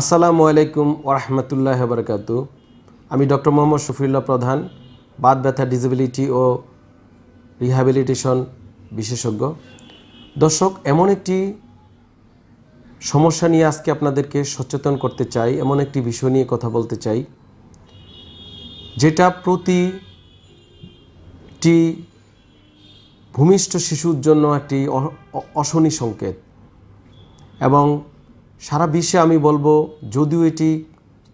আসসালামু আলাইকুম ওরহমতুল্লাহ বারকাতু আমি ডক্টর মোহাম্মদ শফিউল্লাহ প্রধান বাদ ব্যথা ডিসেবিলিটি ও রিহ্যাবিলিটেশন বিশেষজ্ঞ দর্শক এমন একটি সমস্যা নিয়ে আজকে আপনাদেরকে সচেতন করতে চাই এমন একটি বিষয় নিয়ে কথা বলতে চাই যেটা প্রতিটি ভূমিষ্ঠ শিশুর জন্য একটি অশনি সংকেত এবং সারা বিশ্বে আমি বলবো যদিও এটি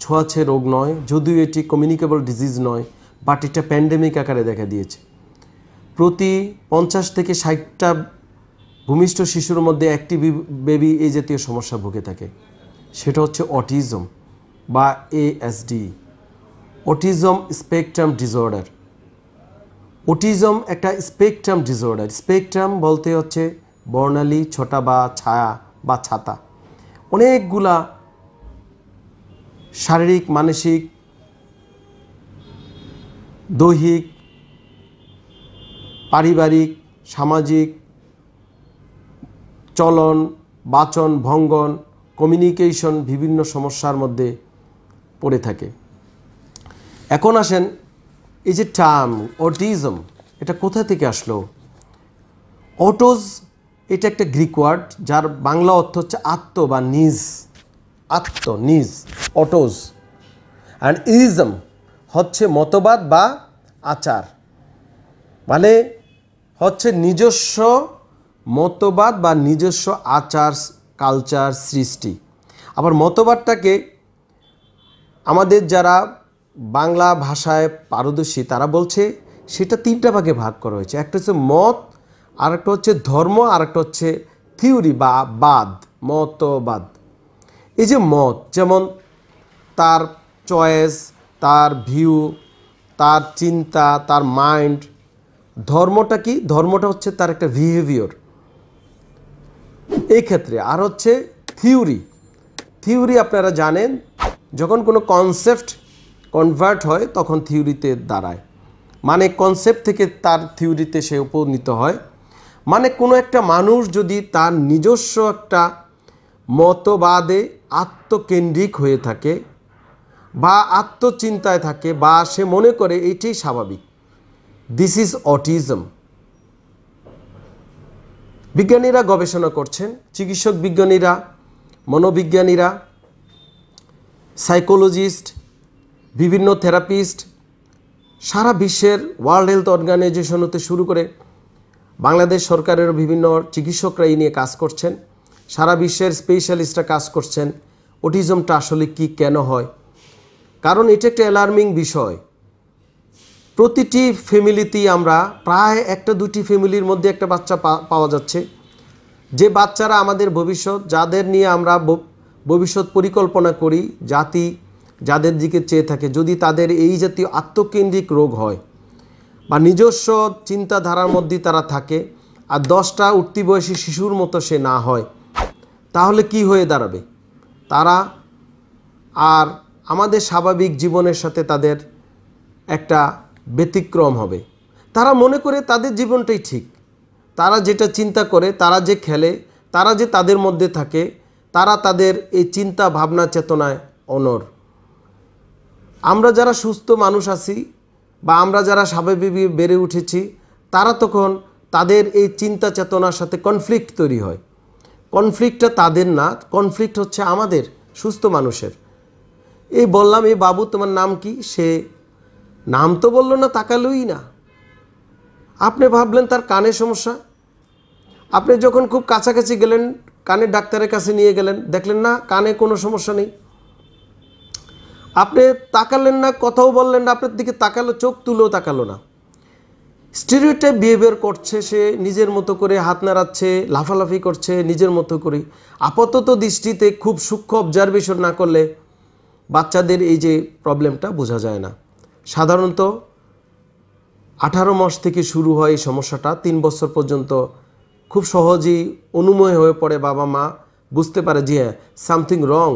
ছোঁয়াছে রোগ নয় যদিও এটি কমিউনিকেবল ডিজিজ নয় বাট এটা প্যান্ডেমিক আকারে দেখা দিয়েছে প্রতি পঞ্চাশ থেকে ষাটটা ভূমিষ্ঠ শিশুর মধ্যে একটি বেবি এই জাতীয় সমস্যা ভুগে থাকে সেটা হচ্ছে অটিজম বা ASD autism spectrum disorder autism একটা স্পেকট্রাম ডিসঅর্ডার স্পেকট্রাম বলতে হচ্ছে বর্ণালী ছোটা বা ছায়া বা ছাতা অনেকগুলা শারীরিক মানসিক দৈহিক পারিবারিক সামাজিক চলন বাচন ভঙ্গন কমিউনিকেশন বিভিন্ন সমস্যার মধ্যে পড়ে থাকে এখন আসেন এই যে টার্ম অটিজম এটা কোথা থেকে আসলো অটোজ এটা একটা গ্রিক ওয়ার্ড যার বাংলা অর্থ হচ্ছে আত্ম বা নিজ আত্ম নিজ অটোজ অ্যান্ড ইজম হচ্ছে মতবাদ বা আচার মানে হচ্ছে নিজস্ব মতবাদ বা নিজস্ব আচার কালচার সৃষ্টি আবার মতবাদটাকে আমাদের যারা বাংলা ভাষায় পারদর্শী তারা বলছে সেটা তিনটা ভাগে ভাগ করা হয়েছে একটা হচ্ছে মত আরেকটা হচ্ছে ধর্ম আরেকটা হচ্ছে থিওরি বা বাদ মতবাদ এই যে মত যেমন তার চয়েস তার ভিউ তার চিন্তা তার মাইন্ড ধর্মটা কি ধর্মটা হচ্ছে তার একটা বিহেভিয়র এই ক্ষেত্রে আর হচ্ছে থিওরি থিওরি আপনারা জানেন যখন কোনো কনসেপ্ট কনভার্ট হয় তখন থিওরিতে দাঁড়ায় মানে কনসেপ্ট থেকে তার থিওরিতে সে উপনীত হয় মানে কোনো একটা মানুষ যদি তার নিজস্ব একটা মতবাদে আত্মকেন্দ্রিক হয়ে থাকে বা আত্মচিন্তায় থাকে বা সে মনে করে এটাই স্বাভাবিক দিস ইজ অটিজম বিজ্ঞানীরা গবেষণা করছেন চিকিৎসক বিজ্ঞানীরা মনোবিজ্ঞানীরা সাইকোলজিস্ট বিভিন্ন থেরাপিস্ট সারা বিশ্বের ওয়ার্ল্ড হেলথ অর্গানাইজেশন হতে শুরু করে বাংলাদেশ সরকারের বিভিন্ন চিকিৎসকরা এই নিয়ে কাজ করছেন সারা বিশ্বের স্পেশালিস্টরা কাজ করছেন অটিজমটা আসলে কি কেন হয় কারণ এটা একটা অ্যালার্মিং বিষয় প্রতিটি ফ্যামিলিতেই আমরা প্রায় একটা দুটি ফ্যামিলির মধ্যে একটা বাচ্চা পাওয়া যাচ্ছে যে বাচ্চারা আমাদের ভবিষ্যৎ যাদের নিয়ে আমরা ভবিষ্যৎ পরিকল্পনা করি জাতি যাদের দিকে চেয়ে থাকে যদি তাদের এই জাতীয় আত্মকেন্দ্রিক রোগ হয় বা নিজস্ব চিন্তাধারার মধ্যে তারা থাকে আর দশটা উঠতি বয়সী শিশুর মতো সে না হয় তাহলে কি হয়ে দাঁড়াবে তারা আর আমাদের স্বাভাবিক জীবনের সাথে তাদের একটা ব্যতিক্রম হবে তারা মনে করে তাদের জীবনটাই ঠিক তারা যেটা চিন্তা করে তারা যে খেলে তারা যে তাদের মধ্যে থাকে তারা তাদের এই চিন্তা ভাবনা চেতনায় অনর আমরা যারা সুস্থ মানুষ আছি বা আমরা যারা স্বাভাবিক বেড়ে উঠেছি তারা তখন তাদের এই চিন্তা চেতনার সাথে কনফ্লিক্ট তৈরি হয় কনফ্লিক্টটা তাদের না কনফ্লিক্ট হচ্ছে আমাদের সুস্থ মানুষের এই বললাম এই বাবু তোমার নাম কি সে নাম তো বললো না তাকালোই না আপনি ভাবলেন তার কানে সমস্যা আপনি যখন খুব কাছাকাছি গেলেন কানে ডাক্তারের কাছে নিয়ে গেলেন দেখলেন না কানে কোনো সমস্যা নেই আপনি তাকালেন না কথাও বললেন না আপনার দিকে তাকালো চোখ তুলেও তাকালো না স্টিরিওটাইপ বিহেভিয়ার করছে সে নিজের মতো করে হাত নাড়াচ্ছে লাফালাফি করছে নিজের মতো করে আপাতত দৃষ্টিতে খুব সূক্ষ্ম অবজারভেশন না করলে বাচ্চাদের এই যে প্রবলেমটা বোঝা যায় না সাধারণত আঠারো মাস থেকে শুরু হয় এই সমস্যাটা তিন বছর পর্যন্ত খুব সহজেই অনুময় হয়ে পড়ে বাবা মা বুঝতে পারে যে হ্যাঁ সামথিং রং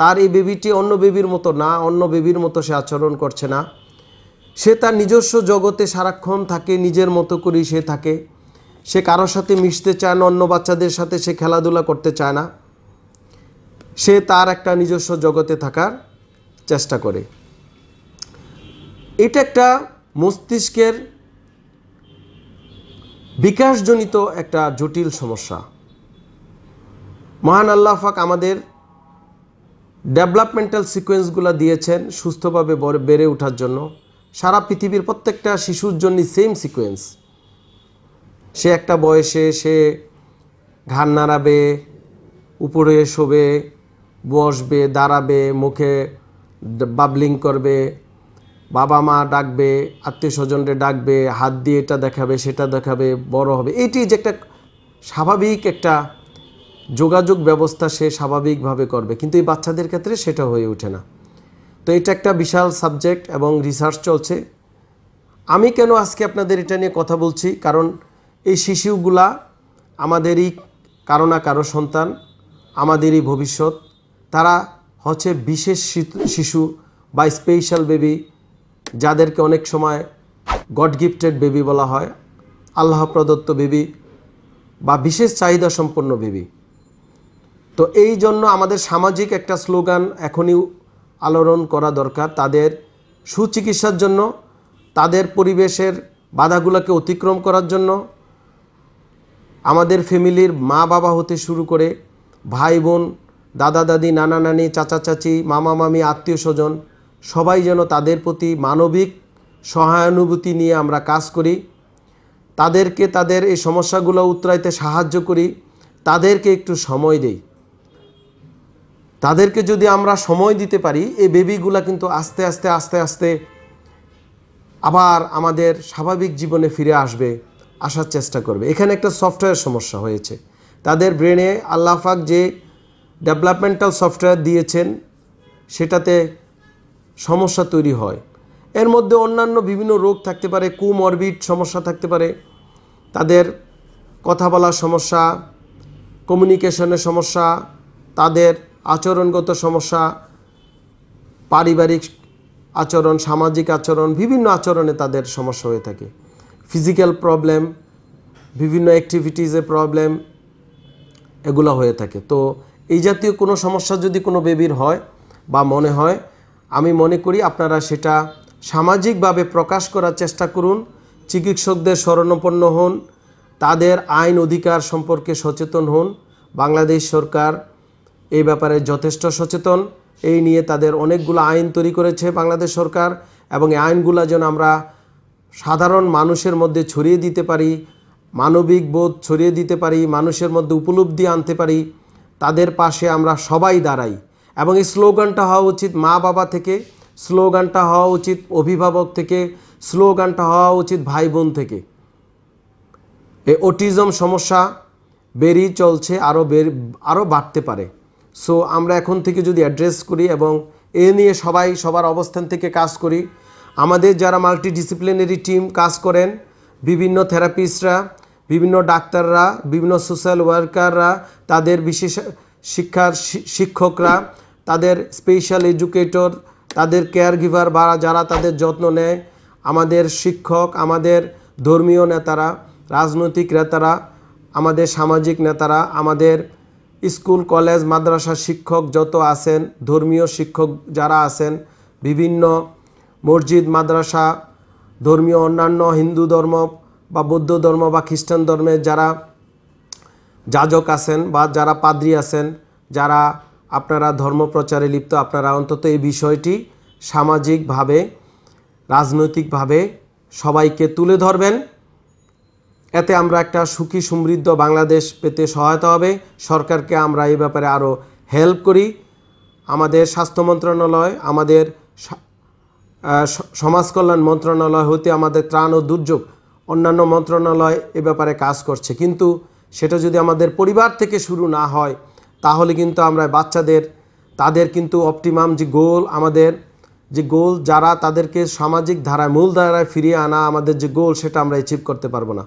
তার এই বেবিটি অন্য বেবির মতো না অন্য বেবির মতো সে আচরণ করছে না সে তার নিজস্ব জগতে সারাক্ষণ থাকে নিজের মতো করেই সে থাকে সে কারোর সাথে মিশতে চায় না অন্য বাচ্চাদের সাথে সে খেলাধুলা করতে চায় না সে তার একটা নিজস্ব জগতে থাকার চেষ্টা করে এটা একটা মস্তিষ্কের বিকাশজনিত একটা জটিল সমস্যা মহান আল্লাহ ফাক আমাদের ডেভেলপমেন্টাল সিকোয়েন্সগুলো দিয়েছেন সুস্থভাবে বেড়ে ওঠার জন্য সারা পৃথিবীর প্রত্যেকটা শিশুর জন্য সেম সিকোয়েন্স সে একটা বয়সে সে ঘান নাড়াবে উপরে শোবে বসবে দাঁড়াবে মুখে বাবলিং করবে বাবা মা ডাকবে আত্মীয় স্বজনরে ডাকবে হাত দিয়ে এটা দেখাবে সেটা দেখাবে বড় হবে এটি যে একটা স্বাভাবিক একটা যোগাযোগ ব্যবস্থা সে স্বাভাবিকভাবে করবে কিন্তু এই বাচ্চাদের ক্ষেত্রে সেটা হয়ে ওঠে না তো এটা একটা বিশাল সাবজেক্ট এবং রিসার্চ চলছে আমি কেন আজকে আপনাদের এটা নিয়ে কথা বলছি কারণ এই শিশুগুলা আমাদেরই কারো না কারো সন্তান আমাদেরই ভবিষ্যৎ তারা হচ্ছে বিশেষ শিশু বা স্পেশাল বেবি যাদেরকে অনেক সময় গড গিফটেড বেবি বলা হয় আল্লাহ প্রদত্ত বেবি বা বিশেষ চাহিদা সম্পন্ন বেবি তো এই জন্য আমাদের সামাজিক একটা স্লোগান এখনই আলোড়ন করা দরকার তাদের সুচিকিৎসার জন্য তাদের পরিবেশের বাধাগুলোকে অতিক্রম করার জন্য আমাদের ফ্যামিলির মা বাবা হতে শুরু করে ভাই বোন দাদা দাদি নানা নানি চাচা চাচি মামা মামি আত্মীয় স্বজন সবাই যেন তাদের প্রতি মানবিক সহানুভূতি নিয়ে আমরা কাজ করি তাদেরকে তাদের এই সমস্যাগুলো উত্তরাইতে সাহায্য করি তাদেরকে একটু সময় দেই তাদেরকে যদি আমরা সময় দিতে পারি এই বেবিগুলা কিন্তু আস্তে আস্তে আস্তে আস্তে আবার আমাদের স্বাভাবিক জীবনে ফিরে আসবে আসার চেষ্টা করবে এখানে একটা সফটওয়্যার সমস্যা হয়েছে তাদের ব্রেনে আল্লাহাক যে ডেভেলপমেন্টাল সফটওয়্যার দিয়েছেন সেটাতে সমস্যা তৈরি হয় এর মধ্যে অন্যান্য বিভিন্ন রোগ থাকতে পারে কুম অরবিট সমস্যা থাকতে পারে তাদের কথা বলার সমস্যা কমিউনিকেশনের সমস্যা তাদের আচরণগত সমস্যা পারিবারিক আচরণ সামাজিক আচরণ বিভিন্ন আচরণে তাদের সমস্যা হয়ে থাকে ফিজিক্যাল প্রবলেম বিভিন্ন অ্যাক্টিভিটিসে প্রবলেম এগুলো হয়ে থাকে তো এই জাতীয় কোনো সমস্যা যদি কোনো বেবির হয় বা মনে হয় আমি মনে করি আপনারা সেটা সামাজিকভাবে প্রকাশ করার চেষ্টা করুন চিকিৎসকদের স্মরণপন্ন হন তাদের আইন অধিকার সম্পর্কে সচেতন হন বাংলাদেশ সরকার এই ব্যাপারে যথেষ্ট সচেতন এই নিয়ে তাদের অনেকগুলো আইন তৈরি করেছে বাংলাদেশ সরকার এবং এই আইনগুলো যেন আমরা সাধারণ মানুষের মধ্যে ছড়িয়ে দিতে পারি মানবিক বোধ ছড়িয়ে দিতে পারি মানুষের মধ্যে উপলব্ধি আনতে পারি তাদের পাশে আমরা সবাই দাঁড়াই এবং এই স্লোগানটা হওয়া উচিত মা বাবা থেকে স্লোগানটা হওয়া উচিত অভিভাবক থেকে স্লোগানটা হওয়া উচিত ভাই বোন থেকে এই অটিজম সমস্যা বেরিয়ে চলছে আরও বের আরও বাড়তে পারে সো আমরা এখন থেকে যদি অ্যাড্রেস করি এবং এ নিয়ে সবাই সবার অবস্থান থেকে কাজ করি আমাদের যারা মাল্টিডিসিপ্লিনারি টিম কাজ করেন বিভিন্ন থেরাপিস্টরা বিভিন্ন ডাক্তাররা বিভিন্ন সোশ্যাল ওয়ার্কাররা তাদের বিশেষ শিক্ষার শিক্ষকরা তাদের স্পেশাল এডুকেটর তাদের কেয়ার গিভার বা যারা তাদের যত্ন নেয় আমাদের শিক্ষক আমাদের ধর্মীয় নেতারা রাজনৈতিক নেতারা আমাদের সামাজিক নেতারা আমাদের স্কুল কলেজ মাদ্রাসা শিক্ষক যত আছেন ধর্মীয় শিক্ষক যারা আছেন বিভিন্ন মসজিদ মাদ্রাসা ধর্মীয় অন্যান্য হিন্দু ধর্ম বা বৌদ্ধ ধর্ম বা খ্রিস্টান ধর্মের যারা যাজক আছেন বা যারা পাদ্রি আছেন যারা আপনারা ধর্ম প্রচারে লিপ্ত আপনারা অন্তত এই বিষয়টি সামাজিকভাবে রাজনৈতিকভাবে সবাইকে তুলে ধরবেন এতে আমরা একটা সুখী সমৃদ্ধ বাংলাদেশ পেতে সহায়তা হবে সরকারকে আমরা এই ব্যাপারে আরও হেল্প করি আমাদের স্বাস্থ্য মন্ত্রণালয় আমাদের সমাজকল্যাণ মন্ত্রণালয় হতে আমাদের ত্রাণ ও দুর্যোগ অন্যান্য মন্ত্রণালয় এ ব্যাপারে কাজ করছে কিন্তু সেটা যদি আমাদের পরিবার থেকে শুরু না হয় তাহলে কিন্তু আমরা বাচ্চাদের তাদের কিন্তু অপটিমাম যে গোল আমাদের যে গোল যারা তাদেরকে সামাজিক ধারায় মূল ধারায় ফিরিয়ে আনা আমাদের যে গোল সেটা আমরা অ্যাচিভ করতে পারবো না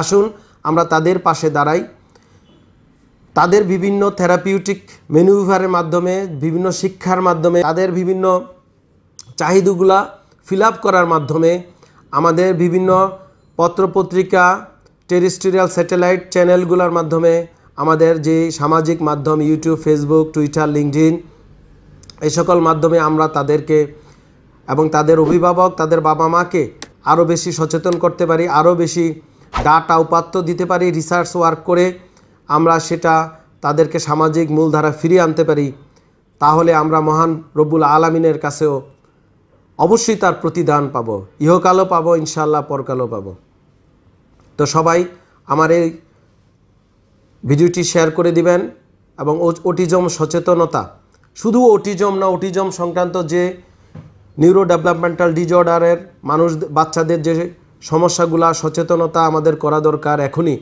আসুন আমরা তাদের পাশে দাঁড়াই তাদের বিভিন্ন থেরাপিউটিক মেনুভারের মাধ্যমে বিভিন্ন শিক্ষার মাধ্যমে তাদের বিভিন্ন চাহিদাগুলা ফিল করার মাধ্যমে আমাদের বিভিন্ন পত্রপত্রিকা টেরিস্টোরিয়াল স্যাটেলাইট চ্যানেলগুলোর মাধ্যমে আমাদের যে সামাজিক মাধ্যম ইউটিউব ফেসবুক টুইটার লিঙ্কডিন এই সকল মাধ্যমে আমরা তাদেরকে এবং তাদের অভিভাবক তাদের বাবা মাকে আরও বেশি সচেতন করতে পারি আরও বেশি ডাটা উপাত্ত দিতে পারি রিসার্চ ওয়ার্ক করে আমরা সেটা তাদেরকে সামাজিক মূলধারা ফিরিয়ে আনতে পারি তাহলে আমরা মহান রব্বুল আলমিনের কাছেও অবশ্যই তার প্রতিদান পাব ইহকালও পাবো ইনশাল্লাহ পরকালও পাবো তো সবাই আমার এই ভিডিওটি শেয়ার করে দিবেন এবং ওটিজম সচেতনতা শুধু ওটিজম না ওটিজম সংক্রান্ত যে নিউরো ডেভেলপমেন্টাল ডিজঅর্ডারের মানুষ বাচ্চাদের যে সমস্যাগুলা সচেতনতা আমাদের করা দরকার এখনই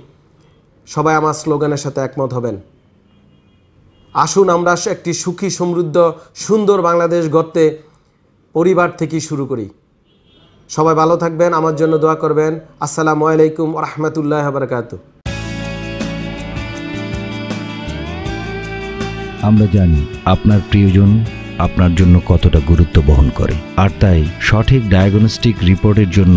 সবাই আমার স্লোগানের সাথে একমত হবেন আসুন আমরা একটি সুখী সমৃদ্ধ সুন্দর বাংলাদেশ গড়তে পরিবার থেকেই শুরু করি সবাই ভালো থাকবেন আমার জন্য দোয়া করবেন আসসালামু আলাইকুম রহমতুল্লাহ বারকাত আমরা জানি আপনার প্রিয়জন আপনার জন্য কতটা গুরুত্ব বহন করে আর তাই সঠিক ডায়াগনস্টিক রিপোর্টের জন্য